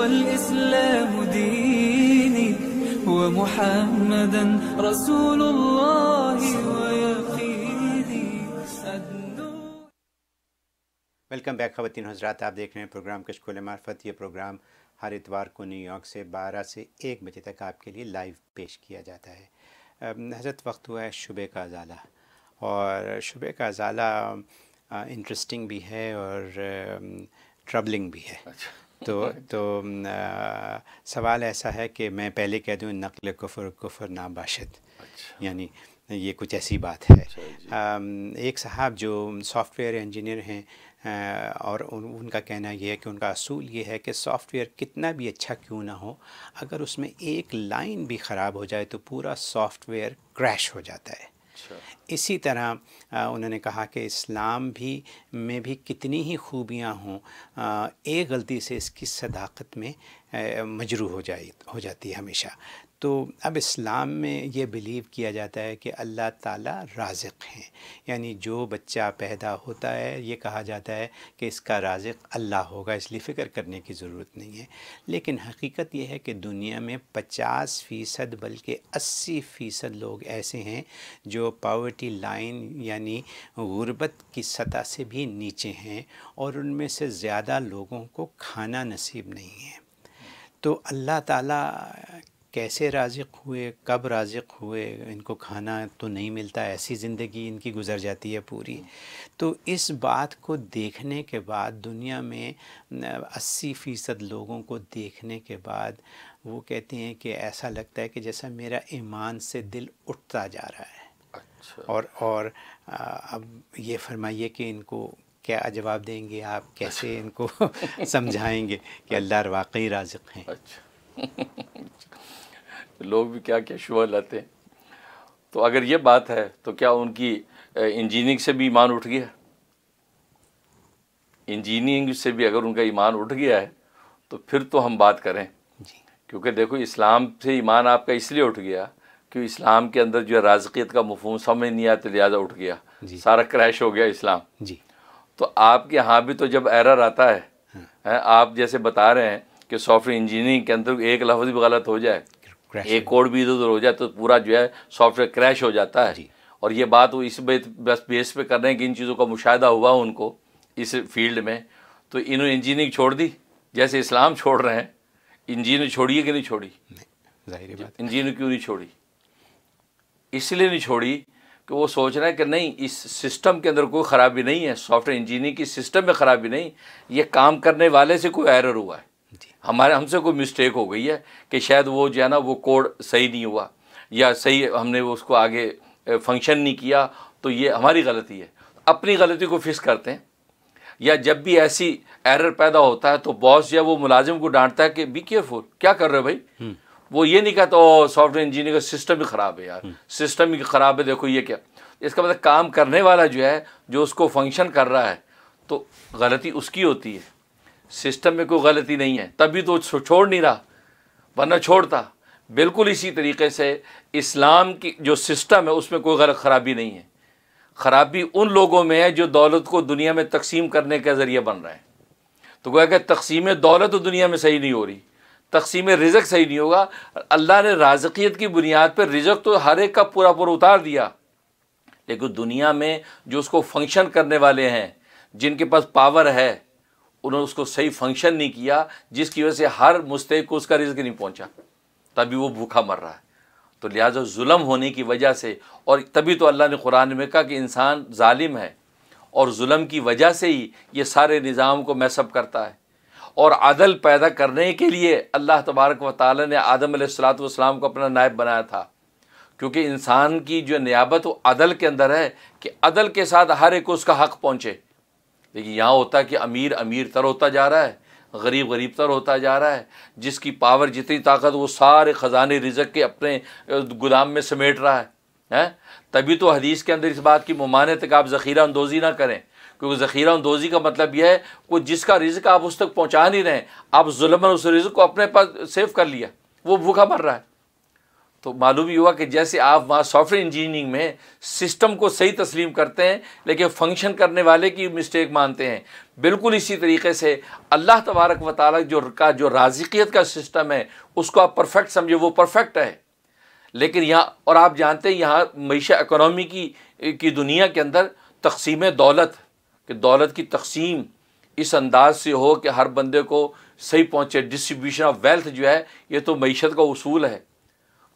والإسلام ديني ومحمدا رسول الله welcome back ख़वान हजरात आप देख रहे हैं प्रोग्राम कशकोल मार्फत ये प्रोग्राम हर इतवार को न्यूयॉर्क से 12 से 1 बजे तक आपके लिए लाइव पेश किया जाता है हजरत वक्त हुआ है शुबे का अजाला और शुबे का अजाला इंटरेस्टिंग भी है और ट्रबलिंग भी है अच्छा। तो तो आ, सवाल ऐसा है कि मैं पहले कह दूँ नकल कुफर कुफर ना बाशद अच्छा। यानी ये कुछ ऐसी बात है आ, अच्छा एक साहब जो सॉफ्टवेयर इंजीनियर हैं और उन, उनका कहना यह है कि उनका असूल ये है कि सॉफ्टवेयर कितना भी अच्छा क्यों ना हो अगर उसमें एक लाइन भी ख़राब हो जाए तो पूरा सॉफ्टवेयर क्रैश हो जाता है इसी तरह उन्होंने कहा कि इस्लाम भी में भी कितनी ही खूबियां हों एक गलती से इसकी सदाकत में मजरू हो जाए हो जाती है हमेशा तो अब इस्लाम में ये बिलीव किया जाता है कि अल्लाह ताला राज़िक हैं यानी जो बच्चा पैदा होता है ये कहा जाता है कि इसका राज़िक अल्लाह होगा इसलिए फ़िक्र करने की ज़रूरत नहीं है लेकिन हकीकत यह है कि दुनिया में पचास फ़ीसद बल्कि अस्सी फ़ीसद लोग ऐसे हैं जो पावर्टी लाइन यानी गुरबत की सतह से भी नीचे हैं और उनमें से ज़्यादा लोगों को खाना नसीब नहीं है तो अल्लाह ताला कैसे राजिक हुए कब राजिक हुए इनको खाना तो नहीं मिलता ऐसी ज़िंदगी इनकी गुजर जाती है पूरी तो इस बात को देखने के बाद दुनिया में 80 फ़ीसद लोगों को देखने के बाद वो कहते हैं कि ऐसा लगता है कि जैसा मेरा ईमान से दिल उठता जा रहा है अच्छा। और और अब ये फरमाइए कि इनको क्या जवाब देंगे आप कैसे अच्छा। इनको समझाएंगे कि अच्छा। अल्लाह वाकई राजिक हैं अच्छा लोग भी क्या क्या शुआ लाते हैं तो अगर ये बात है तो क्या उनकी इंजीनियरिंग से भी ईमान उठ गया इंजीनियरिंग से भी अगर उनका ईमान उठ गया है तो फिर तो हम बात करें क्योंकि देखो इस्लाम से ईमान आपका इसलिए उठ गया कि इस्लाम के अंदर जो है राजकीत का मफहम समझ नहीं आते तो लिहाजा उठ गया सारा क्रैश हो गया इस्लाम जी तो आपके यहाँ भी तो जब एरर आता है, हाँ। है आप जैसे बता रहे हैं कि सॉफ्टवेयर इंजीनियरिंग के अंदर एक लफ्ज़ भी गलत हो जाए एक कोड भी इधर उधर हो जाए तो पूरा जो है सॉफ्टवेयर क्रैश हो जाता है और ये बात वो इस बस बेस पे कर रहे हैं कि इन चीज़ों का मुशाह हुआ उनको इस फील्ड में तो इन्होंने इंजीनियरिंग छोड़ दी जैसे इस्लाम छोड़ रहे हैं इंजीनियरिंग छोड़ी कि नहीं छोड़ी जाहिर बात इंजीनियरिंग क्यों नहीं छोड़ी इसलिए नहीं छोड़ी कि वो सोच रहे हैं कि नहीं इस सिस्टम के अंदर कोई ख़राबी नहीं है सॉफ्टवेयर इंजीनियरिंग की सिस्टम में ख़राबी नहीं ये काम करने वाले से कोई एरर हुआ है हमारे हमसे कोई मिस्टेक हो गई है कि शायद वो जो है ना वो कोड सही नहीं हुआ या सही हमने वो उसको आगे फंक्शन नहीं किया तो ये हमारी गलती है अपनी गलती को फिक्स करते हैं या जब भी ऐसी एरर पैदा होता है तो बॉस या वो मुलाजिम को डांटता है कि बी केयरफुल क्या कर रहे हो भाई हम्म। वो ये नहीं कहता ओ सॉफ्टवेयर इंजीनियर का सिस्टम ही ख़राब है यार सिस्टम हम्म। ही ख़राब है देखो ये क्या इसका मतलब काम करने वाला जो है जो उसको फंक्शन कर रहा है तो गलती उसकी होती है सिस्टम में कोई गलती नहीं है तभी तो छोड़ नहीं रहा वरना छोड़ता बिल्कुल इसी तरीके से इस्लाम की जो सिस्टम है उसमें कोई गलत ख़राबी नहीं है ख़राबी उन लोगों में है जो दौलत को दुनिया में तकसीम करने का ज़रिए बन रहे हैं तो गोया कि तकसीम दौलत तो दुनिया में सही नहीं हो रही तकसीम रिजक सही नहीं होगा अल्लाह ने राजकीत की बुनियाद पर रिजक तो हर एक का पूरा पूरा उतार दिया लेकिन दुनिया में जो उसको फंक्शन करने वाले हैं जिनके पास पावर है उन्होंने उसको सही फंक्शन नहीं किया जिसकी वजह से हर मुस्तक को उसका रिज्क नहीं पहुंचा तभी वो भूखा मर रहा है तो लिहाजा जुल्म होने की वजह से और तभी तो अल्लाह ने कुरान में कहा कि इंसान ालिम है और जुल्म की वजह से ही ये सारे निज़ाम को मैसअप करता है और अदल पैदा करने के लिए अल्लाह तबारक व ताली ने आदम सलाम को अपना नायब बनाया था क्योंकि इंसान की जो नियाबत वो अदल के अंदर है कि अदल के साथ हर एक को उसका हक पहुँचे देखिए यहाँ होता है कि अमीर अमीर तर होता जा रहा है गरीब गरीब तर होता जा रहा है जिसकी पावर जितनी ताकत वो सारे ख़जाने रिजक के अपने गोदाम में समेट रहा है हैं तभी तो हदीस के अंदर इस बात की ममानत कि आप ज़ख़ीरा अंदोज़ी ना करें क्योंकि ज़ख़ीरा अंदोज़ी का मतलब यह है वो जिसका रिज़क आप उस तक पहुँचा नहीं रहे आप जुलमन उस रिज़क को अपने पास सेव कर लिया वो भूखा मर रहा है तो मालूम ही हुआ कि जैसे आप वहाँ सॉफ्टवेयर इंजीनियरिंग में सिस्टम को सही तस्लीम करते हैं लेकिन फंक्शन करने वाले की मिस्टेक मानते हैं बिल्कुल इसी तरीके से अल्लाह तबारक वाल जो का जो राजकीत का सिस्टम है उसको आप परफेक्ट समझे वो परफेक्ट है लेकिन यहाँ और आप जानते हैं यहाँ मीशा इकोनॉमी की की दुनिया के अंदर तकसीम दौलत कि दौलत की तकसीम इस अंदाज से हो कि हर बंदे को सही पहुँचे डिस्ट्रीब्यूशन ऑफ वेल्थ जो है ये तो मीशत का असूल है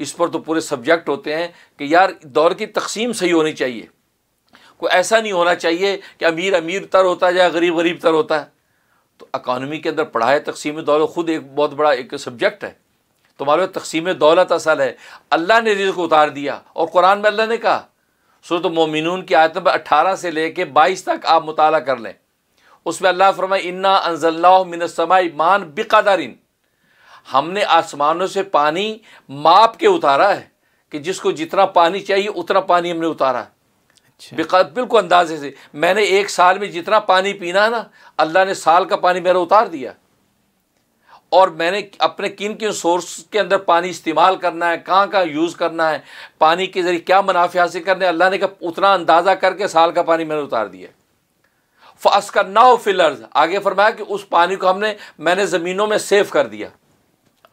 इस पर तो पूरे सब्जेक्ट होते हैं कि यार दौर की तकसीम सही होनी चाहिए कोई ऐसा नहीं होना चाहिए कि अमीर अमीर तर होता है या गरीब गरीब तर होता है तो अकानमी के अंदर पढ़ाए तकसीम दौलत ख़ुद एक बहुत बड़ा एक सब्जेक्ट है तो मालूम तकसीम दौलत असल है अल्लाह ने रिज़ को उतार दिया और कुरान में अल्लाह ने कहा सूरत मोमिन की आयत नंबर अट्ठारह से लेके बाईस तक आप मुताल कर लें उसमें अल्लाह फरमा इन्ना अनजल्ला मिनसमा ईमान बिकादारीन हमने आसमानों से पानी माप के उतारा है कि जिसको जितना पानी चाहिए उतना पानी हमने उतारा है अच्छा। बिल्कुल अंदाजे से मैंने एक साल में जितना पानी पीना ना अल्लाह ने साल का पानी मेरा उतार दिया और मैंने अपने किन किन सोर्स के अंदर पानी इस्तेमाल करना है कहाँ कहाँ यूज़ करना है पानी के ज़रिए क्या मुनाफे हासिल करने अल्लाह ने कहा उतना अंदाज़ा करके साल का पानी मैंने उतार दिया फस का ना हो फिलर्स आगे फरमाया कि उस पानी को हमने मैंने ज़मीनों में सेव कर दिया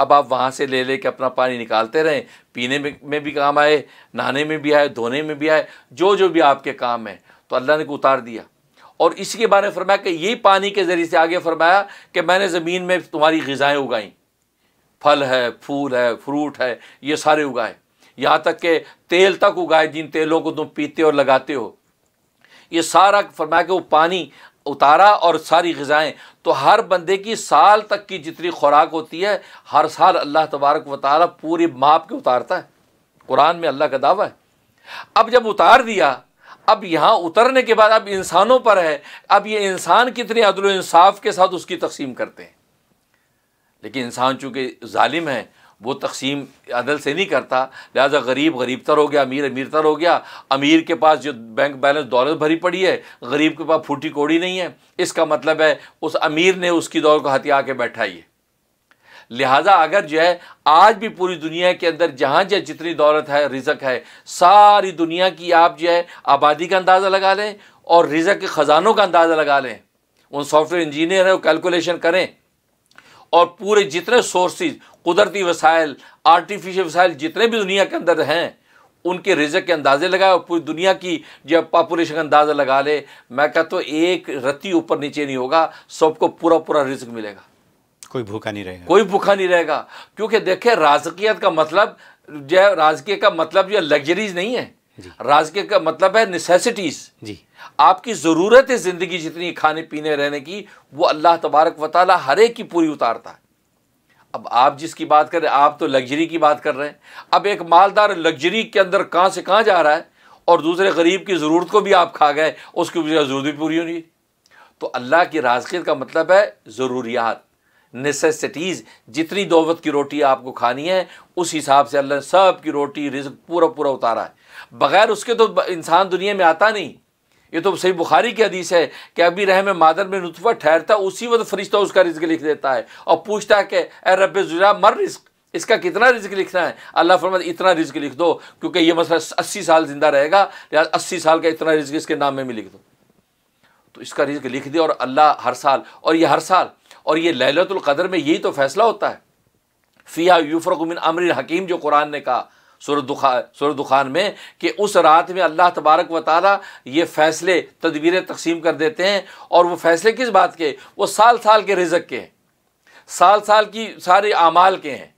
अब आप वहाँ से ले ले कर अपना पानी निकालते रहें पीने में, में भी काम आए नहाने में भी आए धोने में भी आए जो जो भी आपके काम है तो अल्लाह ने को उतार दिया और इसी के बारे में फरमाया कि यही पानी के ज़रिए से आगे फरमाया कि मैंने ज़मीन में तुम्हारी गज़ाएँ उगाई फल है फूल है फ्रूट है ये सारे उगाए यहाँ तक के तेल तक उगाए जिन तेलों को तुम पीते और लगाते हो ये सारा फरमाया कि वो पानी उतारा और सारी गज़ाएँ तो हर बंदे की साल तक की जितनी खुराक होती है हर साल अल्लाह तबारक व पूरी माप के उतारता है कुरान में अल्लाह का दावा है अब जब उतार दिया अब यहाँ उतरने के बाद अब इंसानों पर है अब ये इंसान कितने अदल इंसाफ के साथ उसकी तकसीम करते हैं लेकिन इंसान चूँकि ालिम है वो तकसीम अदल से नहीं करता लिहाजा गरीब गरीब तर हो गया अमीर अमीर तर हो गया अमीर के पास जो बैंक बैलेंस दौलत भरी पड़ी है गरीब के पास फूटी कोड़ी नहीं है इसका मतलब है उस अमीर ने उसकी दौड़ को हथियार के बैठा ही है लिहाजा अगर जो है आज भी पूरी दुनिया के अंदर जहाँ जहाँ जितनी दौलत है रिजक है सारी दुनिया की आप जो है आबादी का अंदाज़ा लगा लें और रिजक के ख़जानों का अंदाज़ा लगा लें उन सॉफ्टवेयर इंजीनियर हैं वो कैलकुलेशन करें और पूरे जितने सोर्सेज कुदरती वसाइल आर्टिफिशियल वसायल जितने भी दुनिया के अंदर हैं उनके रिजक के अंदाजे लगाए और पूरी दुनिया की जब पॉपुलेशन का अंदाज़ा लगा ले मैं कहता तो एक रत्ती ऊपर नीचे नहीं होगा सबको पूरा पूरा रिजक मिलेगा कोई भूखा नहीं रहेगा कोई भूखा नहीं रहेगा क्योंकि देखे राजकीयत का मतलब जो है राजकीय का मतलब जो लग्जरीज नहीं है राजकीय का मतलब है नेसेसिटीज जी आपकी ज़रूरत है ज़िंदगी जितनी खाने पीने रहने की वो अल्लाह तबारक वाली हर एक की पूरी उतारता है अब आप जिसकी बात कर रहे हैं आप तो लग्जरी की बात कर रहे हैं अब एक मालदार लग्जरी के अंदर कहाँ से कहाँ जा रहा है और दूसरे गरीब की ज़रूरत को भी आप खा गए उसकी ज़रूरत भी पूरी होनी तो अल्लाह की राजगीर का मतलब है ज़रूरियात नेसेसिटीज़ जितनी दोवत की रोटी आपको खानी है उस हिसाब से अल्लाह ने सब की रोटी रिज्क पूरा पूरा उतारा है बग़ैर उसके तो इंसान दुनिया में आता नहीं ये तो सही बुखारी की हदीस है कि अभी रहम मादर में नुतफा ठहरता उसी वक्त फरिश्ता उसका रिज्क लिख देता है और पूछता है कि ए रब जुरा मर रिस्क इसका कितना रिज्क लिखना है अल्लाह फरमात इतना रिज्क लिख दो क्योंकि ये मसला अस्सी साल जिंदा रहेगा या अस्सी साल का इतना रिज्क इसके नाम में भी लिख दो तो इसका रिज्क लिख दे और अल्लाह हर साल और यह हर साल और ये लहलतुल्क़दर में यही तो फैसला होता है फ़िया यूफ़रकुमिन अमर हकीम जो कुरान ने कहा सूरत दुखा सूरत दुखान में कि उस रात में अल्लाह तबारक व ताली ये फ़ैसले तदबीर तकसीम कर देते हैं और वह फ़ैसले किस बात के वो साल साल के रिजक के हैं साल साल की सारे आमाल के हैं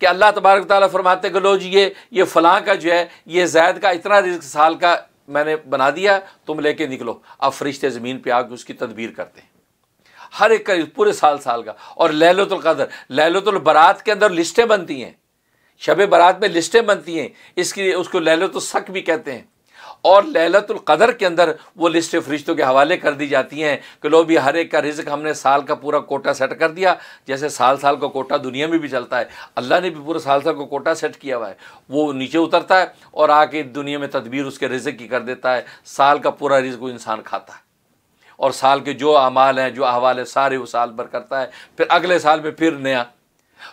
कि अल्लाह तबारक ताली फरमाते कि लो जी ये ये फ़लाँ का जो है ये जैद का इतना रिजक साल का मैंने बना दिया तुम लेके निकलो अब फरिश्ते ज़मीन पर आके उसकी तदबीर करते हैं हर एक का पूरे साल साल का और लहलतुल्क़दर लहलतुल बरात के अंदर लिस्टें बनती हैं शब बारात में लिस्टें बनती हैं इसकी उसको लहलत शक भी कहते हैं और लहलतुल्क़दर के अंदर वो लिस्ट फरिश्तों के हवाले कर दी जाती हैं कि लो भी हर एक का रिज्क हमने साल का पूरा कोटा सेट कर दिया जैसे साल साल का कोटा दुनिया में भी चलता है अल्लाह ने भी पूरा साल साल का कोटा सेट किया हुआ है वो नीचे उतरता है और आके दुनिया में तदबीर उसके रिज्क की कर देता है साल का पूरा रिज्क इंसान खाता है और साल के जो अमाल हैं जो अहवाल है सारे वो साल भर करता है फिर अगले साल में फिर नया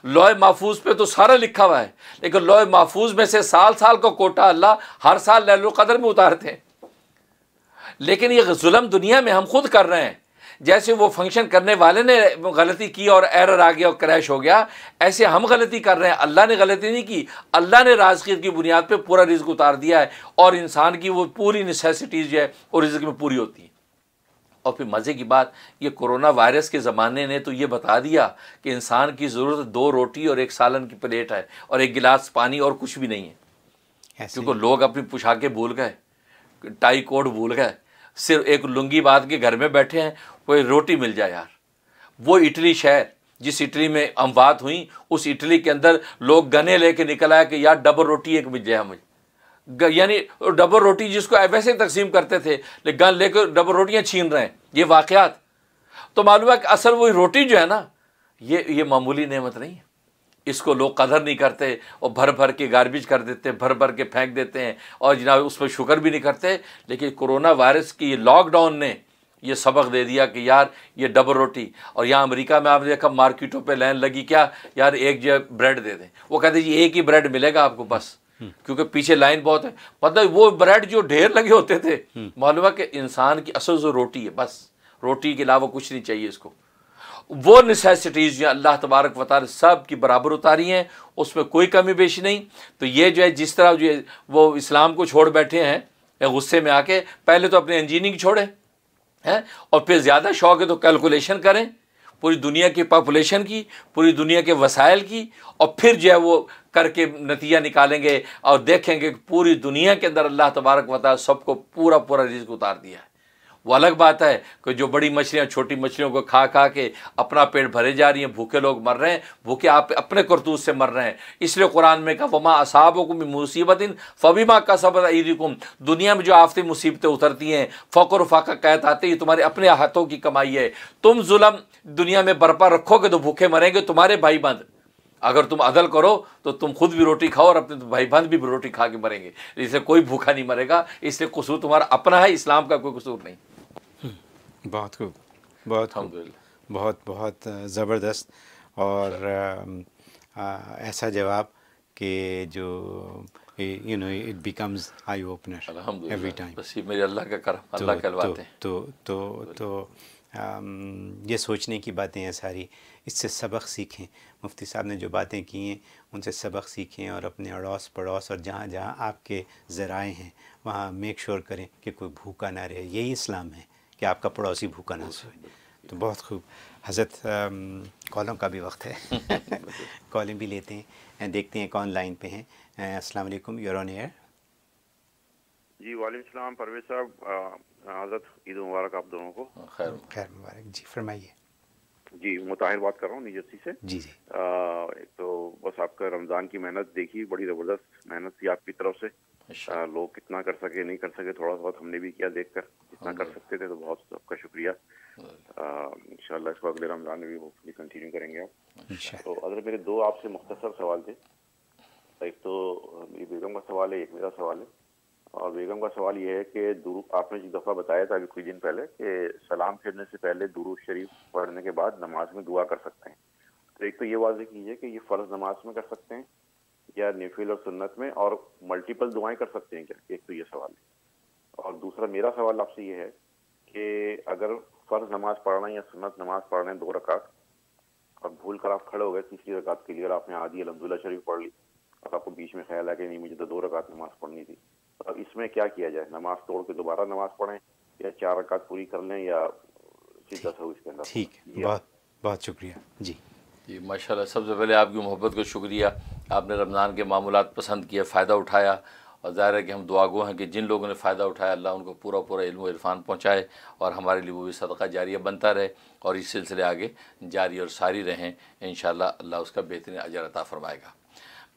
लोए महफूज पे तो सारा लिखा हुआ है लेकिन लोए महफूज में से साल साल का को कोटा अल्लाह हर साल लैलकदर में उतारते हैं लेकिन ये जुलम दुनिया में हम खुद कर रहे हैं जैसे वो फंक्शन करने वाले ने गलती की और एरर आ गया और क्रैश हो गया ऐसे हम गलती कर रहे हैं अल्लाह ने गलती नहीं की अल्लाह ने राजगीर की बुनियाद पे पूरा रिज्क उतार दिया है और इंसान की वो पूरी नेसेसिटीज़ जो है वो रिज्क में पूरी होती है और फिर मज़े की बात ये कोरोना वायरस के ज़माने ने तो ये बता दिया कि इंसान की ज़रूरत दो रोटी और एक सालन की प्लेट है और एक गिलास पानी और कुछ भी नहीं है क्योंकि लोग अपनी पोशाकें भूल गए टाई कोड भूल गए सिर्फ एक लुंगी बात के घर में बैठे हैं कोई रोटी मिल जाए यार वो इटली शहर जिस इटली में अमवात हुई उस इटली के अंदर लोग गने लेके निकल आया कि यार डबल रोटी एक मिल जाए मुझे यानी डबल रोटी जिसको वैसे तकसीम करते थे लेकिन गन लेकर डबल रोटियाँ छीन रहे हैं ये वाकयात तो मालूम है कि असल वही रोटी जो है ना ये ये मामूली नेमत नहीं है इसको लोग कदर नहीं करते और भर भर के गार्बेज कर देते भर भर के फेंक देते हैं और जनाब उस पर शुक्र भी नहीं करते लेकिन कोरोना वायरस की लॉकडाउन ने ये सबक दे दिया कि यार ये डबल रोटी और यहाँ अमेरिका में आपने देखा मार्केटों पे लाइन लगी क्या यार एक जो ब्रेड दे दें वो कहते जी एक ही ब्रेड मिलेगा आपको बस क्योंकि पीछे लाइन बहुत है मतलब वो ब्रेड जो ढेर लगे होते थे मालूम है कि इंसान की असल जो रोटी है बस रोटी के अलावा कुछ नहीं चाहिए इसको वो नेसेसिटीज़ जो अल्लाह तबारक वाल सब की बराबर उतारी हैं उसमें कोई कमी बेशी नहीं तो ये जो है जिस तरह जो है वो इस्लाम को छोड़ बैठे हैं गुस्से में आके पहले तो अपने इंजीनियरिंग छोड़े हैं और फिर ज़्यादा शौक है तो कैलकुलेशन करें पूरी दुनिया की पॉपुलेशन की पूरी दुनिया के वसाइल की और फिर जो है वो करके नतीजा निकालेंगे और देखेंगे कि पूरी दुनिया के अंदर अल्लाह तबारक वाल सबको पूरा पूरा रिज्क उतार दिया है वो अलग बात है कि जो बड़ी मछलियाँ छोटी मछलियों को खा खा के अपना पेट भरे जा रही हैं भूखे लोग मर रहे हैं भूखे आप अपने करतूत से मर रहे हैं इसलिए कुरान में कहा वमा असाब भी मुसीबत इन फबीमा का सबर ईदिकुम दुनिया में जो आफती मुसीबतें उतरती हैं फ़क्र फाका कहत आते ये तुम्हारे अपने हाथों की कमाई है तुम जुलम दुनिया में बरपा रखोगे तो भूखे मरेंगे तुम्हारे भाई बंद अगर तुम अदल करो तो तुम खुद भी रोटी खाओ और अपने भाई बहन भी रोटी खा के मरेंगे इससे कोई भूखा नहीं मरेगा इसलिए कसूर तुम्हारा अपना है इस्लाम का कोई कसूर नहीं बहुत खूब बहुत बहुत बहुत ज़बरदस्त और ऐसा जवाब कि जो you know it becomes eye opener every time बस ये मेरे अल्लाह का करम अल्लाह तो, करवाते तो, हैं तो तो तो ये सोचने की बातें हैं सारी इससे सबक सीखें मुफ्ती साहब ने जो बातें की हैं उनसे सबक सीखें और अपने अड़ोस पड़ोस और जहाँ जहाँ आपके ज़राए हैं वहाँ मेक श्योर करें कि कोई भूखा ना रहे यही इस्लाम है कि आपका पड़ोसी भूखा ना सोए तो बहुत खूब हजरत कॉलों का भी वक्त है कॉलिंग भी लेते हैं देखते हैं कौन लाइन पे हैं अस्सलाम वालेकुम यूर ऑन एयर जी वालेकुम सलाम परवेज साहब हजरत ईद मुबारक आप दोनों को खैर खैर मुबारक जी फरमाइए जी मुताहिर बात कर रहा हूँ निजस्सी से जी जी आ, तो बस आपका रमज़ान की मेहनत देखी बड़ी ज़बरदस्त मेहनत थी आपकी तरफ से अच्छा। लोग कितना कर सके नहीं कर सके थोड़ा बहुत हमने भी किया देखकर जितना कर हाँ। सकते थे तो बहुत आपका शुक्रिया इंशाल्लाह इसको अगले रमजान में भी होपफुली कंटिन्यू करेंगे आप अच्छा। तो अगर मेरे दो आपसे मुख्तसर सवाल थे एक तो मेरी बेगम का सवाल है एक मेरा सवाल है और बेगम का सवाल ये है कि दुरू आपने जिस दफ़ा बताया था अभी कुछ दिन पहले कि सलाम फिरने से पहले दुरू शरीफ पढ़ने के बाद नमाज में दुआ कर सकते हैं तो एक तो ये वाजे कीजिए कि ये फ़र्ज़ नमाज में कर सकते हैं क्या निफिल और सुन्नत में और मल्टीपल दुआएं कर सकते हैं क्या एक तो ये सवाल है और दूसरा मेरा सवाल आपसे ये है कि अगर फ़र्ज नमाज पढ़ना या सुन्नत नमाज पढ़ना है दो रकात और भूल कर आप खड़े हो गए तीसरी रकात के लिए और आपने आधी अलहमदुल्ला शरीफ पढ़ ली और आपको बीच में ख्याल आया कि नहीं मुझे तो दो रकात नमाज पढ़नी थी तो अब इसमें क्या किया जाए नमाज तोड़ के दोबारा नमाज पढ़ें या चार रकात पूरी कर लें या सीधा हो इसके अंदर ठीक है बहुत बहुत शुक्रिया जी जी माशाल्लाह सबसे पहले आपकी मोहब्बत का शुक्रिया आपने रमज़ान के मामूल पसंद किए फ़ायदा उठाया और ज़ाहिर है कि हम दुआगो हैं कि जिन लोगों ने फ़ायदा उठाया अल्लाह उनको पूरा पूरा इल्म इरफान पहुँचाए और हमारे लिए वो भी सदका जारिया बनता रहे और इस सिलसिले आगे जारी और सारी रहें इन अल्लाह उसका बेहतरीन अजर अता फ़रमाएगा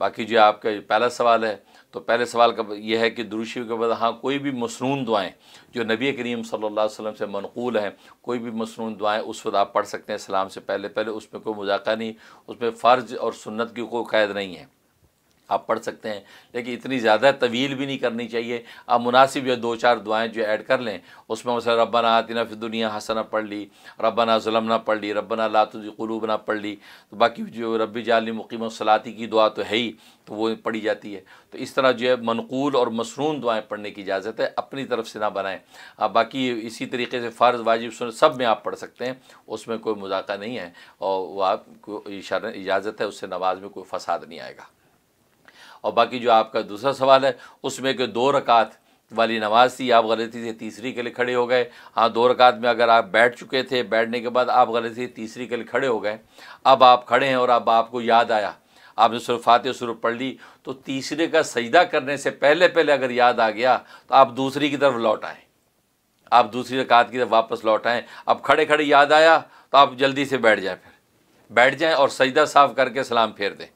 बाकी जो आपका पहला सवाल है तो पहले सवाल का यह है कि दुरुशी के बाद हाँ कोई भी मसनून दुआएं जो नबी करीम सल्ला वसम से मनकूल हैं कोई भी मसनून दुआएं उस वक्त आप पढ़ सकते हैं सलाम से पहले पहले उसमें कोई मजाक नहीं उसमें फ़र्ज और सुन्नत की कोई कैद नहीं है आप पढ़ सकते हैं लेकिन इतनी ज़्यादा तवील भी नहीं करनी चाहिए आप मुनासिब जो दो चार दुआएं जो ऐड कर लें उसमें उसे रब्बना आतना फिर दुनिया हसना पढ़ ली रब्बना ना पढ़ ली रब्बना ना पढ़ ली तो बाकी जो रबी जाली मुकीम सलाती की दुआ तो है ही तो वो पढ़ी जाती है तो इस तरह जो है मनकूल और मसरून दुआएँ पढ़ने की इजाज़त है अपनी तरफ से ना बनाएँ आप बाकी इसी तरीके से फ़र्ज़ वाजिब सुन सब में आप पढ़ सकते हैं उसमें कोई मजाका नहीं है और वह आपको इजाज़त है उससे नमाज में कोई फसाद नहीं आएगा और बाकी जो आपका दूसरा सवाल है उसमें कि दो रकात वाली नमाज थी आप गलती से तीसरी के लिए खड़े हो गए हाँ दो रकात में अगर आप बैठ चुके थे बैठने के बाद आप गलती से तीसरी के लिए खड़े हो गए अब आप खड़े हैं और अब आपको याद आया आपने सुरु फातह सुरु पढ़ ली तो तीसरे का सजदा करने से पहले पहले अगर याद आ गया तो आप दूसरी की तरफ लौट आएँ आप दूसरी रकात की तरफ वापस लौट आएँ अब खड़े खड़े याद आया तो आप जल्दी से बैठ जाएँ फिर बैठ जाएँ और सजदा साफ़ करके सलाम फेर दें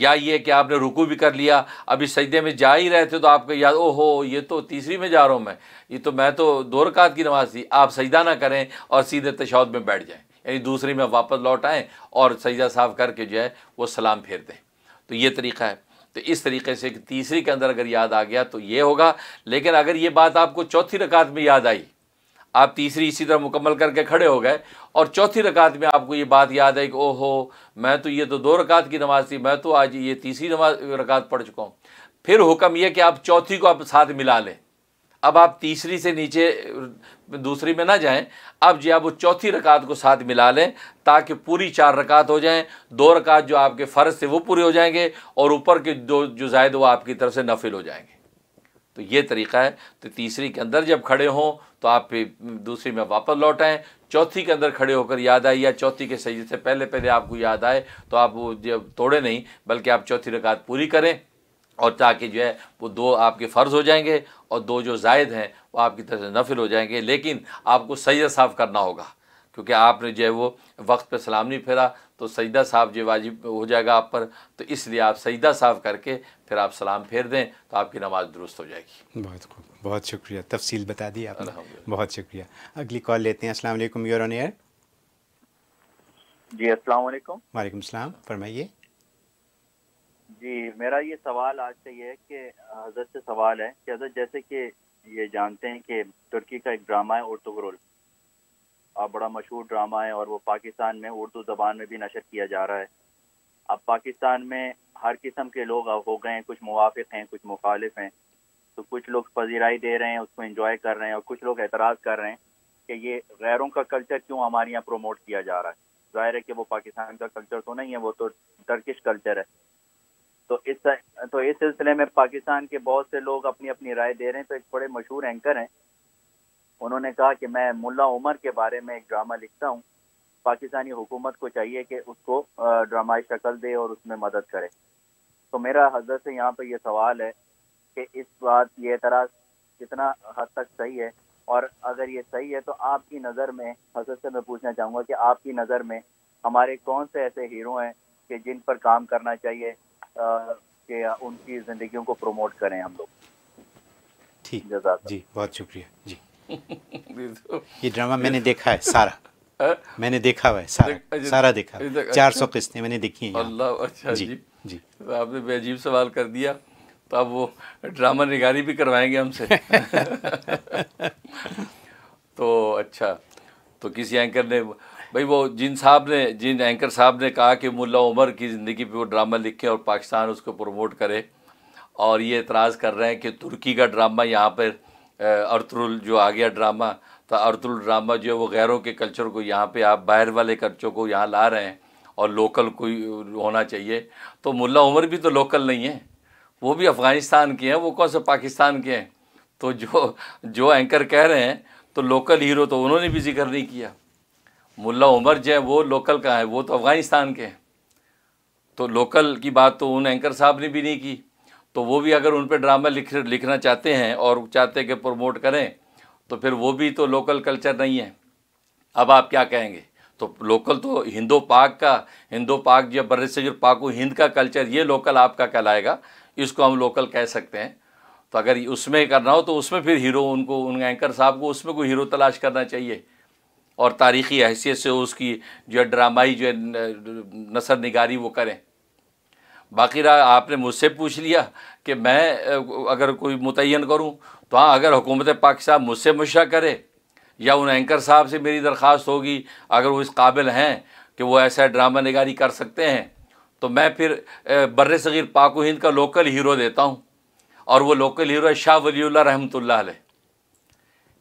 या ये कि आपने रुकू भी कर लिया अभी सजदे में जा ही रहे थे तो आपको याद ओहो ये तो तीसरी में जा रहा हूँ मैं ये तो मैं तो दो रकात की नमाज थी आप सजदा ना करें और सीधे तशाद में बैठ जाएँ यानी दूसरी में वापस लौट आएँ और सजदा साफ करके जो है वो सलाम फेर दें तो ये तरीका है तो इस तरीके से तीसरी के अंदर अगर याद आ गया तो ये होगा लेकिन अगर ये बात आपको चौथी रकात में याद आई आप तीसरी इसी तरह मुकम्मल करके खड़े हो गए और चौथी रकात में आपको ये बात याद है कि ओहो मैं तो ये तो दो रकात की नमाज़ थी मैं तो आज ये तीसरी नमाज रकात पढ़ चुका हूँ फिर हुक्म यह कि आप चौथी को आप साथ मिला लें अब आप तीसरी से नीचे दूसरी में ना जाएं अब जी आप वो चौथी रकात को साथ मिला लें ताकि पूरी चार रकात हो जाएं दो रकात जो आपके फ़र्ज थे वो पूरे हो जाएंगे और ऊपर के दो जो जायद वो आपकी तरफ से नफिल हो जाएंगे तो ये तरीका है तो तीसरी के अंदर जब खड़े हों तो आप दूसरी में वापस लौट आएँ चौथी के अंदर खड़े होकर याद आई या चौथी के सही से पहले पहले आपको याद आए तो आप वो जब तोड़े नहीं बल्कि आप चौथी रकात पूरी करें और ताकि जो है वो दो आपके फ़र्ज़ हो जाएंगे और दो जो जायद हैं वो आपकी तरफ से नफिल हो जाएंगे लेकिन आपको सैद साफ़ करना होगा क्योंकि आपने जो है वो वक्त पे सलाम नहीं फेरा तो सजदा साहब जो वाजिब हो जाएगा आप पर तो इसलिए आप सजदा साहब करके फिर आप सलाम फेर दें तो आपकी नमाज दुरुस्त हो जाएगी बहुत खूब बहुत शुक्रिया तफसील बता दी आप बहुत शुक्रिया अगली कॉल लेते हैं असल योर जी असल वालेकुम फरमाइए जी मेरा ये सवाल आज से ये है कि हजरत से सवाल है कि हजरत जैसे कि ये जानते हैं कि तुर्की का एक ड्रामा है ओर्तोग्रोल बड़ा मशहूर ड्रामा है और वो पाकिस्तान में उर्दू ज़बान में भी नशर किया जा रहा है अब पाकिस्तान में हर किस्म के लोग हो गए हैं कुछ मुआफ़ हैं कुछ मुखालिफ हैं तो कुछ लोग पजीराई दे रहे हैं उसको इंजॉय कर रहे हैं और कुछ लोग एतराज़ कर रहे हैं कि ये गैरों का कल्चर क्यों हमारे यहाँ प्रोमोट किया जा रहा है ज़ाहिर है कि वो पाकिस्तान का कल्चर तो नहीं है वो तो टर्किश कल्चर है तो इस तो इस सिलसिले में पाकिस्तान के बहुत से लोग अपनी अपनी राय दे रहे हैं तो एक बड़े मशहूर एंकर हैं उन्होंने कहा कि मैं मुल्ला उमर के बारे में एक ड्रामा लिखता हूँ पाकिस्तानी हुकूमत को चाहिए कि उसको ड्रामाई शक्ल दे और उसमें मदद करे तो मेरा हजरत से यहाँ पर यह सवाल है कि इस बात ये एतराज़ कितना हद तक सही है और अगर ये सही है तो आपकी नज़र में हजरत से मैं पूछना चाहूँगा कि आपकी नज़र में हमारे कौन से ऐसे हीरो हैं कि जिन पर काम करना चाहिए कि उनकी ज़िंदगियों को प्रमोट करें हम लोग ठीक जी बहुत शुक्रिया जी ये ड्रामा मैंने देखा है सारा हाँ? मैंने देखा हुआ है सारा सारा देखा चार अच्छा। सौ किस्तें मैंने देखी हैं अल्लाह अच्छा जी जी, तो आपने बेअजीब सवाल कर दिया तो आप वो ड्रामा निगारी भी करवाएंगे हमसे तो अच्छा तो किसी एंकर ने भाई वो जिन साहब ने जिन एंकर साहब ने कहा कि मुल्ला उमर की ज़िंदगी पे वो ड्रामा लिखें और पाकिस्तान उसको प्रमोट करे और ये एतराज़ कर रहे हैं कि तुर्की का ड्रामा यहाँ पर अर्तुल जो आ गया ड्रामा तो अर्तुल ड्रामा जो है वो गैरों के कल्चर को यहाँ पे आप बाहर वाले कल्चर को यहाँ ला रहे हैं और लोकल कोई होना चाहिए तो मुल्ला उमर भी तो लोकल नहीं है वो भी अफ़गानिस्तान के हैं वो कौन से पाकिस्तान के हैं तो जो जो एंकर कह रहे हैं तो लोकल हीरो तो उन्होंने भी जिक्र नहीं किया मुल्ला उमर जो है वो लोकल का है वो तो अफ़गानिस्तान के हैं तो लोकल की बात तो उन एंकर साहब ने भी नहीं की तो वो भी अगर उन पर ड्रामा लिख लिखना चाहते हैं और चाहते कि प्रमोट करें तो फिर वो भी तो लोकल कल्चर नहीं है अब आप क्या कहेंगे तो लोकल तो हिंदो पाक का हिंदो पाक या बर से जो हिंद का कल्चर ये लोकल आपका कहलाएगा इसको हम लोकल कह सकते हैं तो अगर उसमें करना हो तो उसमें फिर हीरो उनको उन एंकर साहब को उसमें कोई हीरो तलाश करना चाहिए और तारीख़ी हैसियत से उसकी जो है ड्रामाई जो है नसर निगारी वो करें बाकी रहा आपने मुझसे पूछ लिया कि मैं अगर कोई मुतन करूँ तो हाँ अगर हुकूमत पाकिस्तान मुझसे मुशा करे या उन एंकर साहब से मेरी दरख्वास्त होगी अगर वो इस काबिल हैं कि वो ऐसा ड्रामा निगारी कर सकते हैं तो मैं फिर बर सग़ीर पाक हिंद का लोकल हीरो देता हूँ और वो लोकल हीरो शाह वली रहमत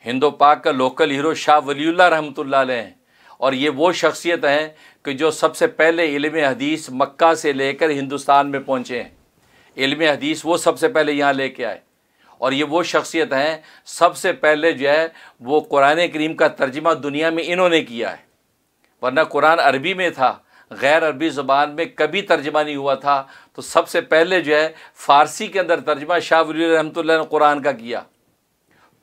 हिंदो पाक का लोकल हीरो शाह वली रहमत हैं और ये वो शख्सियत हैं कि जो सबसे पहले इल्म हदीस मक्का से लेकर हिंदुस्तान में पहुँचे हैं इल्म हदीस वो सबसे पहले यहाँ कर आए और ये वो शख्सियत हैं सबसे पहले जो है वो कुरान करीम का तर्जमा दुनिया में इन्होंने किया है वरना कुरान अरबी में था गैर अरबी ज़ुबान में कभी तर्जमा नहीं हुआ था तो सबसे पहले जो है फ़ारसी के अंदर तर्जमा शाह वली रहमत कुरान का किया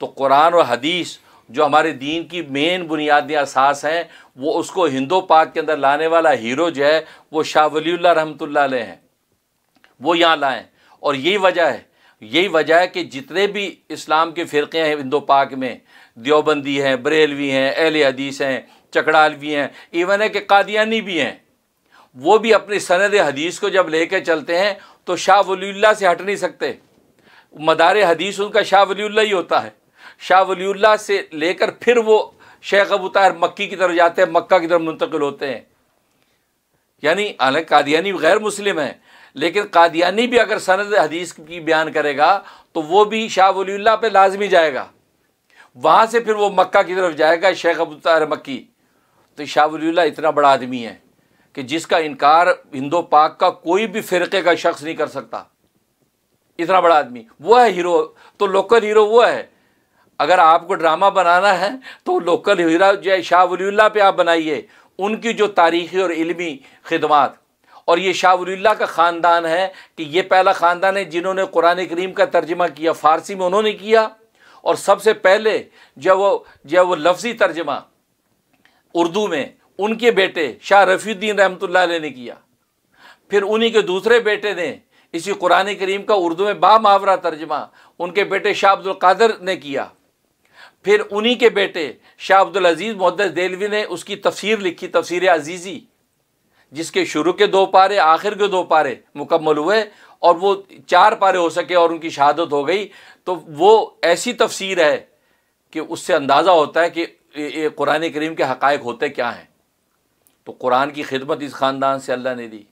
तो कुरान और हदीस जो हमारे दीन की मेन बुनियादी असास हैं वो उसको हिंदो पाक के अंदर लाने वाला हीरो जो है वो शाह वली रहमतुल्ला हैं वो यहाँ लाएँ और यही वजह है यही वजह है कि जितने भी इस्लाम के फ़िरक़े हैं हिंदो पाक में देवबंदी हैं बरेलवी हैं अहल हदीस हैं चकड़ालवी हैं इवन है कि कादियानी भी हैं वो भी अपनी सनद हदीस को जब ले कर चलते हैं तो शाह वली से हट नहीं सकते मदार हदीस उनका शाह वली ही होता है शाह वलील्ला से लेकर फिर वो शेख अबू ताहिर मक्की की तरफ जाते हैं मक्का की तरफ मुंतकिल होते हैं यानी हालांकि कादियानी गैर मुस्लिम है लेकिन कादियानी भी अगर सनद हदीस की बयान करेगा तो वो भी शाह वलील्ला पे लाजमी जाएगा वहाँ से फिर वो मक्का की तरफ जाएगा शेख अबू ताहिर मक्की तो शाह वलील्ला इतना बड़ा आदमी है कि जिसका इनकार हिंदो पाक का कोई भी फ़िरके का शख्स नहीं कर सकता इतना बड़ा आदमी वो है हीरो तो लोकल हीरो वो है अगर आपको ड्रामा बनाना है तो लोकल हीरा जय शाह वलील्ला पे आप बनाइए उनकी जो तारीखी और इलमी खिदमत और ये शाह वलील्ला का ख़ानदान है कि ये पहला ख़ानदान है जिन्होंने कुरान करीम का तर्जमा किया फ़ारसी में उन्होंने किया और सबसे पहले जब वो जब वो लफ्ज़ी तर्जमा उर्दू में उनके बेटे शाह रफ़ीद्दीन रहमतुल्लाह ने किया फिर उन्हीं के दूसरे बेटे ने इसी कुरान करीम का उर्दू में बा मुहावरा तर्जमा उनके बेटे शाह कादर ने किया फिर उन्हीं के बेटे शाह अब्दुल अजीज़ मुहदस देलवी ने उसकी तफसीर लिखी तफसीर अजीज़ी जिसके शुरू के दो पारे आखिर के दो पारे मुकम्मल हुए और वो चार पारे हो सके और उनकी शहादत हो गई तो वो ऐसी तफसीर है कि उससे अंदाज़ा होता है कि ये कुरान करीम के हक़ होते क्या हैं तो कुरान की खिदमत इस ख़ानदान से अल्लाह ने दी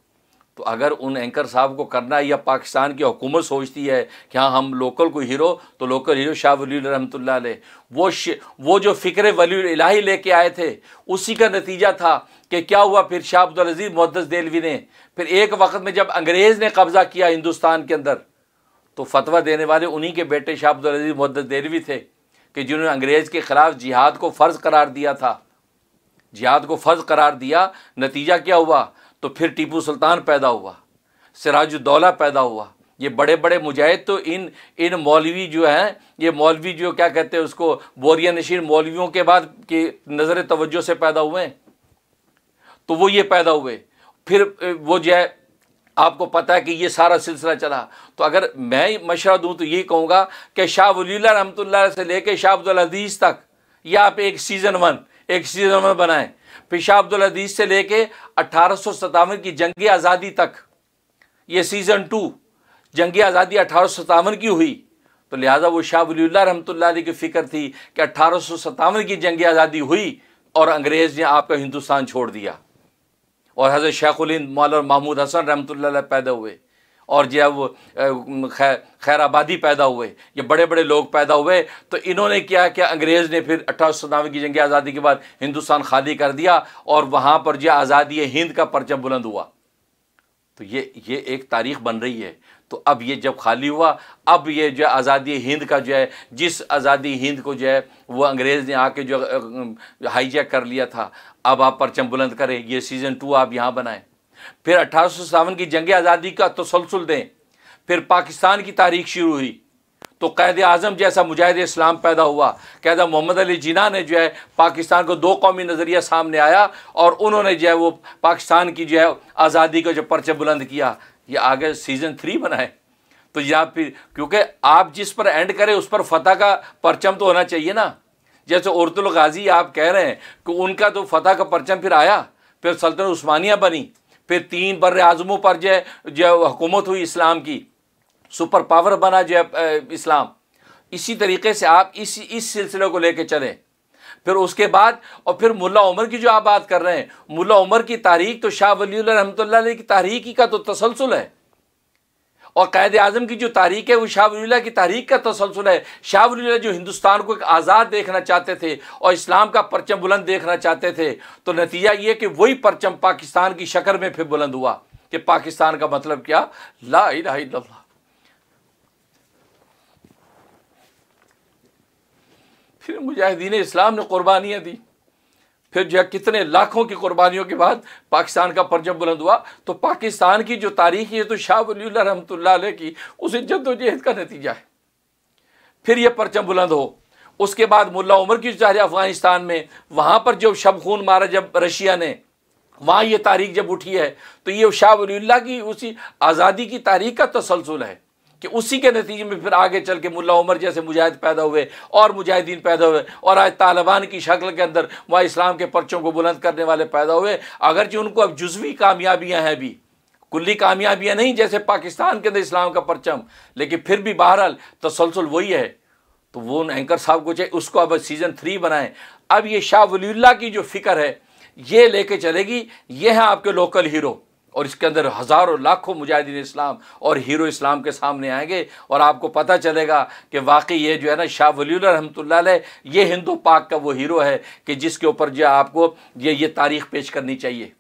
तो अगर उन एंकर साहब को करना है या पाकिस्तान की हुकूमत सोचती है कि हाँ हम लोकल को हीरो तो लोकल हीरो शाह वली ला वो वो जो फ़िक्र वली इलाही लेके आए थे उसी का नतीजा था कि क्या हुआ फिर शाह अब्दुलज़ीज़ मुहदस देलवी ने फिर एक वक्त में जब अंग्रेज़ ने कब्ज़ा किया हिंदुस्तान के अंदर तो फतवा देने वाले उन्हीं के बेटे शाह अब्दुलज़ीज़ मुहदस देलवी थे कि जिन्होंने अंग्रेज़ के ख़िलाफ़ जिहाद को फ़र्ज़ करार दिया था जिहाद को फ़र्ज़ करार दिया नतीजा क्या हुआ तो फिर टीपू सुल्तान पैदा हुआ सिराजुद्दौला पैदा हुआ ये बड़े बड़े मुजाहिद तो इन इन मौलवी जो हैं ये मौलवी जो क्या कहते हैं उसको बोरिया नशीर मौलवियों के बाद की नज़र तवज्जो से पैदा हुए तो वो ये पैदा हुए फिर वो जो है आपको पता है कि ये सारा सिलसिला चला तो अगर मैं मशरा दूँ तो ये कहूँगा कि शाह वली रहमत से लेके शाह अब्दुल हदीस तक या आप एक सीज़न वन एक सीज़न वन बनाएं फिशा अब्दुल हदीस से लेके अट्ठारह की जंग आज़ादी तक ये सीज़न टू जंग आज़ादी अठारह की हुई तो लिहाजा वो शाह वली रहमत लाई की फ़िक्र थी कि अट्ठारह की जंग आज़ादी हुई और अंग्रेज़ ने आपका हिंदुस्तान छोड़ दिया और हज़रत शेख मौल और महमूद हसन रहमत पैदा हुए और जब खैराबादी पैदा हुए ये बड़े बड़े लोग पैदा हुए तो इन्होंने क्या कि अंग्रेज़ ने फिर अठारह सौ की जंग आज़ादी के बाद हिंदुस्तान खाली कर दिया और वहाँ पर जो आज़ादी हिंद का परचम बुलंद हुआ तो ये ये एक तारीख बन रही है तो अब ये जब खाली हुआ अब ये जो आज़ादी हिंद का जो है जिस आज़ादी हिंद को जो है वो अंग्रेज़ ने आके जो हाईजैक कर लिया था अब आप परचम बुलंद करें ये सीज़न टू आप यहाँ बनाएं फिर अठारह की जंग आज़ादी का तसलसल दें फिर पाकिस्तान की तारीख शुरू हुई तो कैद आज़म जैसा मुजाहिद इस्लाम पैदा हुआ कैद मोहम्मद अली जिना ने जो है पाकिस्तान को दो कौमी नज़रिया सामने आया और उन्होंने जो है वो पाकिस्तान की जो है आज़ादी का जो पर्चे बुलंद किया ये आगे सीज़न थ्री बनाए तो या फिर क्योंकि आप जिस पर एंड करें उस पर फतेह का परचम तो होना चाहिए ना जैसे औरतुल गाजी आप कह रहे हैं कि उनका तो फतेह का परचम फिर आया फिर सल्तनत उस्मानिया बनी फिर तीन बर आज़मों पर जो जो हुकूमत हुई इस्लाम की सुपर पावर बना जो इस्लाम इसी तरीके से आप इस इस सिलसिले को लेकर चलें फिर उसके बाद और फिर मुल्ला उमर की जो आप बात कर रहे हैं मुल्ला उमर की तारीख तो शाह वली रहमत की तारीख ही का तो तसलसल है और कायद आजम की जो तारीख है वो शाह वलीला की तारीख का तसलसल है शाह वलीला जो हिंदुस्तान को एक आज़ाद देखना चाहते थे और इस्लाम का परचम बुलंद देखना चाहते थे तो नतीजा ये कि वही परचम पाकिस्तान की शक्ल में फिर बुलंद हुआ कि पाकिस्तान का मतलब क्या ला इला फिर मुजाहिदीन इस्लाम ने कुर्बानियाँ दी फिर जो है कितने लाखों की कुर्बानियों के बाद पाकिस्तान का परजम बुलंद हुआ तो पाकिस्तान की जो तारीख है तो शाह वली रहमत की उसे जद्दोजहद का नतीजा है फिर यह परचम बुलंद हो उसके बाद मुला उमर की चाहे अफगानिस्तान में वहाँ पर जब शब खून मारा जब रशिया ने वहाँ ये तारीख जब उठी है तो ये शाह वली की उसी आज़ादी की तारीख का तसलसल है कि उसी के नतीजे में फिर आगे चल के मुला उमर जैसे मुजाहिद पैदा हुए और मुजाहिदीन पैदा हुए और आज तालिबान की शक्ल के अंदर वहाँ इस्लाम के पर्चों को बुलंद करने वाले पैदा हुए अगरचि उनको अब जुजवी कामयाबियाँ हैं भी कुल्ली कामयाबियाँ नहीं जैसे पाकिस्तान के अंदर इस्लाम का परचम लेकिन फिर भी बहरहाल तसलसल वही है तो वो उन एंकर साहब को चाहिए उसको अब सीज़न थ्री बनाएं अब ये शाह वली की जो फिक्र है ये लेके चलेगी ये हैं आपके लोकल हीरो और इसके अंदर हज़ारों लाखों मुजाहिदीन इस्लाम और हीरो इस्लाम के सामने आएंगे और आपको पता चलेगा कि वाकई ये जो है ना शाह वली रहमत ये हिंदू पाक का वो हीरो है कि जिसके ऊपर जो आपको ये ये तारीख पेश करनी चाहिए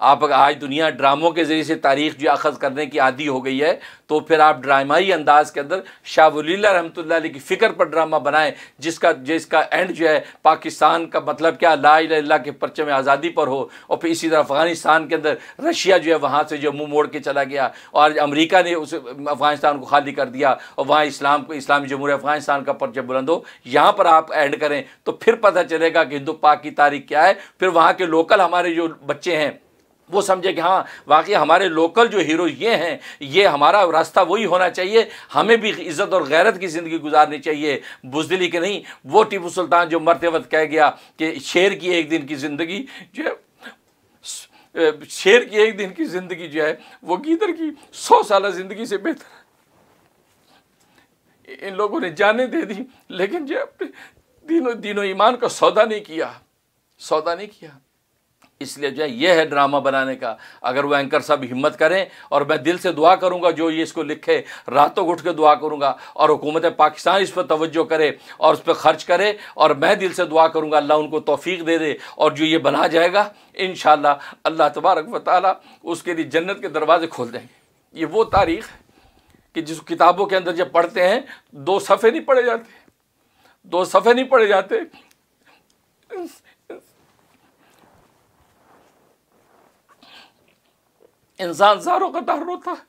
आप आज दुनिया ड्रामों के ज़रिए से तारीख जो अखज़ करने की आदि हो गई है तो फिर आप ड्रामाई अंदाज के अंदर शाह वलीला रहमतुल्ला की फ़िक्र पर ड्रामा बनाएं जिसका जिसका एंड जो है पाकिस्तान का मतलब क्या ला ला के में आज़ादी पर हो और फिर इसी तरह अफ़गानिस्तान के अंदर रशिया जो है वहाँ से जो मुँह मोड़ के चला गया और अमरीका ने उस अफ़गानिस्तान को खाली कर दिया और वहाँ इस्लाम को इस्लामी जमूर अफ़गानिस्तान का परचम बुलंद हो यहाँ पर आप एंड करें तो फिर पता चलेगा कि हिंदू पाक की तारीख क्या है फिर वहाँ के लोकल हमारे जो बच्चे हैं वो समझे कि हाँ वाकई हमारे लोकल जो हीरो ये हैं ये हमारा रास्ता वही होना चाहिए हमें भी इज़्ज़त और गैरत की ज़िंदगी गुजारनी चाहिए बुजदिली के नहीं वो टीपू सुल्तान जो मरते वक्त कह गया कि शेर की एक दिन की ज़िंदगी जो है शेर की एक दिन की ज़िंदगी जो है वो गीदर की सौ साल ज़िंदगी से बेहतर इन लोगों ने जाने दे दी लेकिन जो अपने दिनों ईमान का सौदा नहीं किया सौदा नहीं किया इसलिए जो है ये है ड्रामा बनाने का अगर वो एंकर साहब हिम्मत करें और मैं दिल से दुआ करूंगा जो ये इसको लिखे रातों उठ के दुआ करूंगा और हुकूमत पाकिस्तान इस पर तवज्जो करे और उस पर ख़र्च करे और मैं दिल से दुआ करूंगा अल्लाह उनको तौफीक दे दे और जो ये बना जाएगा इन अल्लाह तबारक वाली उसके लिए जन्नत के दरवाजे खोल देंगे ये वो तारीख़ कि जिस किताबों के अंदर जब पढ़ते हैं दो सफ़े नहीं पढ़े जाते दो सफ़े नहीं पढ़े जाते इंसान सारों कतार रोता है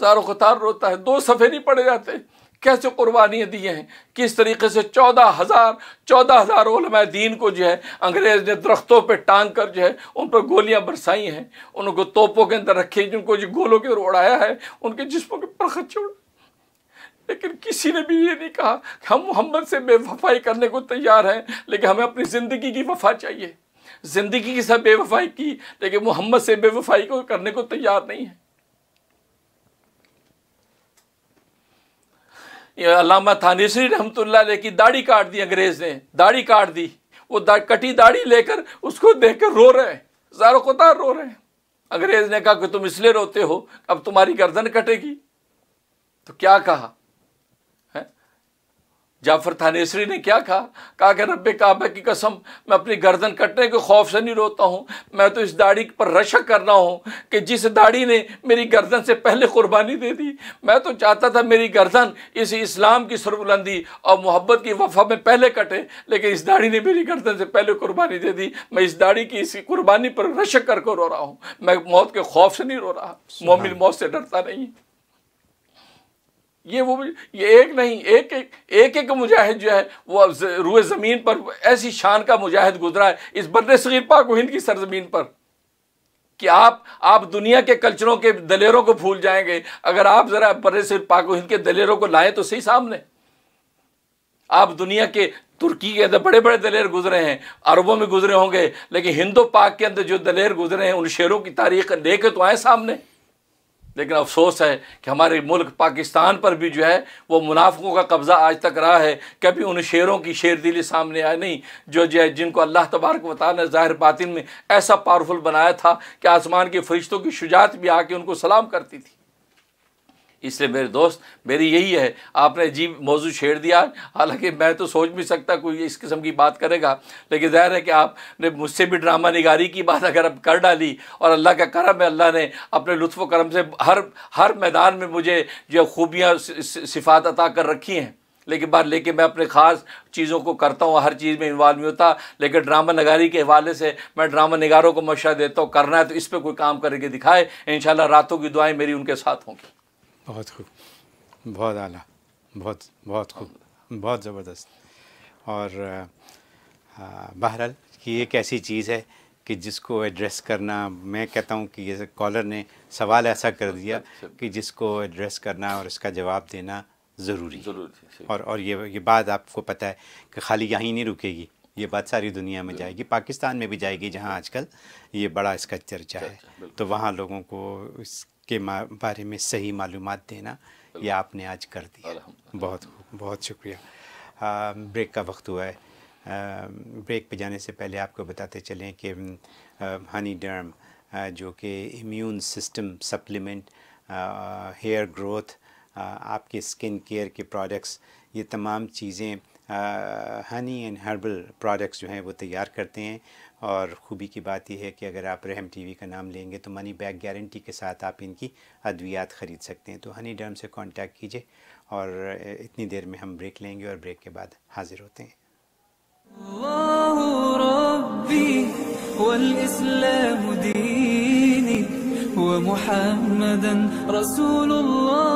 सारों कतार रोता है दो सफ़े नहीं पड़े जाते कैसे कुर्बानियाँ दिए हैं किस तरीके से चौदह हज़ार चौदह हज़ार दीन को जो है अंग्रेज़ ने दरख्तों पर टांग कर जो है उन पर गोलियाँ बरसाई हैं उनको तोपों के अंदर रखी जिनको जो गोलों के अंदर उड़ाया है उनके जिसमों के परखत छोड़ा लेकिन किसी ने भी ये नहीं कहा कि हम मोहम्मद से बेवफाई करने को तैयार हैं लेकिन हमें अपनी ज़िंदगी की वफा चाहिए ज़िंदगी के साथ बेवफाई की लेकिन मोहम्मद से बेवफाई को करने को तैयार नहीं है अलामा थानेसरी रहमत की दाढ़ी काट दी अंग्रेज़ ने दाढ़ी काट दी वो दा, कटी दाढ़ी लेकर उसको देखकर रो रहे हैं जारो कोतार रो रहे हैं अंग्रेज़ ने कहा कि तुम इसलिए रोते हो अब तुम्हारी गर्दन कटेगी तो क्या कहा जाफर थानेसरी ने क्या कहा कहा कि रब काबा की कसम मैं अपनी गर्दन कटने के खौफ से नहीं रोता हूँ मैं तो इस दाढ़ी पर रशक कर रहा हूँ कि जिस दाढ़ी ने मेरी गर्दन से पहले कुर्बानी दे दी मैं तो चाहता था मेरी गर्दन इस इस्लाम की सरबुलंदी और मोहब्बत की वफा में पहले कटे लेकिन इस दाढ़ी ने मेरी गर्दन से पहले कुर्बानी दे दी मैं इस दाढ़ी की इसकी कुर्बानी पर रशक करके रो रहा हूँ मैं मौत के खौफ से नहीं रो रहा मोमिन मौत से डरता नहीं ये वो ये एक नहीं एक एक एक, मुजाहिद जो है वो रुए ज़मीन पर ऐसी शान का मुजाहिद गुजरा है इस बर सगीर पाक हिंद की सरजमीन पर कि आप आप दुनिया के कल्चरों के दलेरों को भूल जाएंगे अगर आप ज़रा बर सगीर पाक हिंद के दलेरों को लाएं तो सही सामने आप दुनिया के तुर्की के अंदर बड़े बड़े दलेर गुजरे हैं अरबों में गुजरे होंगे लेकिन हिंदो पाक के अंदर जो दलेर गुजरे हैं उन शेरों की तारीख लेके तो आए सामने लेकिन अफसोस है कि हमारे मुल्क पाकिस्तान पर भी जो है वो मुनाफों का कब्ज़ा आज तक रहा है कभी उन शेरों की शेर दिली सामने आए नहीं जो जो है जिनको अल्लाह तबारक वाल ने ज़ाहिर बातिन में ऐसा पावरफुल बनाया था कि आसमान के फरिश्तों की शुजात भी आके उनको सलाम करती थी इसलिए मेरे दोस्त मेरी यही है आपने जी मौजू छेड़ दिया हालांकि मैं तो सोच भी सकता कोई इस किस्म की बात करेगा लेकिन ज़ाहिर है कि आपने मुझसे भी ड्रामा निगारी की बात अगर अब कर डाली और अल्लाह का करम है अल्लाह ने अपने लुफ्फ करम से हर हर मैदान में मुझे जो खूबियाँ सिफात अता कर रखी हैं लेकिन बार लेकिन मैं अपने ख़ास चीज़ों को करता हूँ हर चीज़ में इन्वाल्व नहीं होता लेकिन ड्रामा नगारी के हवाले से मैं ड्रामा नगारों को मशा देता हूँ करना है तो इस पर कोई काम करके दिखाए इन रातों की दुआएँ मेरी उनके साथ होंगी बहुत खूब बहुत आला बहुत बहुत खूब बहुत ज़बरदस्त और बहरहाल कि एक ऐसी चीज़ है कि जिसको एड्रेस करना मैं कहता हूँ कि ये कॉलर ने सवाल ऐसा कर दिया अच्छा, अच्छा। कि जिसको एड्रेस करना और इसका जवाब देना ज़रूरी और और ये ये बात आपको पता है कि खाली यहीं नहीं रुकेगी ये बात सारी दुनिया में जाएगी पाकिस्तान में भी जाएगी जहाँ आजकल ये बड़ा इसका चर्चा है तो वहाँ लोगों को इस के बारे में सही मालूम देना ये आपने आज कर दिया बहुत बहुत शुक्रिया आ, ब्रेक का वक्त हुआ है ब्रेक पे जाने से पहले आपको बताते चलें कि हनी डर्म जो कि immune system supplement hair growth आपके स्किन केयर के प्रोडक्ट्स ये तमाम चीज़ें हनी एंड हर्बल प्रोडक्ट्स जो हैं वो तैयार करते हैं और ख़ूबी की बात यह है कि अगर आप रहम टीवी का नाम लेंगे तो मनी बैक गारंटी के साथ आप इनकी अद्वियात ख़रीद सकते हैं तो हनी डर्म से कांटेक्ट कीजिए और इतनी देर में हम ब्रेक लेंगे और ब्रेक के बाद हाज़िर होते हैं والإسلام ديني ومحمدا رسول الله